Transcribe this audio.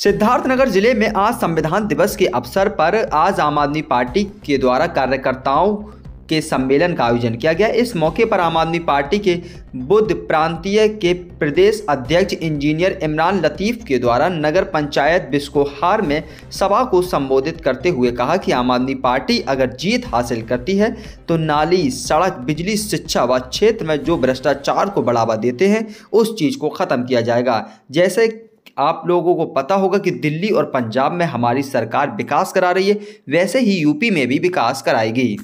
सिद्धार्थनगर जिले में आज संविधान दिवस के अवसर पर आज आम आदमी पार्टी के द्वारा कार्यकर्ताओं के सम्मेलन का आयोजन किया गया इस मौके पर आम आदमी पार्टी के बुद्ध प्रांतीय के प्रदेश अध्यक्ष इंजीनियर इमरान लतीफ़ के द्वारा नगर पंचायत बिस्कोहार में सभा को संबोधित करते हुए कहा कि आम आदमी पार्टी अगर जीत हासिल करती है तो नाली सड़क बिजली शिक्षा व क्षेत्र में जो भ्रष्टाचार को बढ़ावा देते हैं उस चीज़ को ख़त्म किया जाएगा जैसे आप लोगों को पता होगा कि दिल्ली और पंजाब में हमारी सरकार विकास करा रही है वैसे ही यूपी में भी विकास कराएगी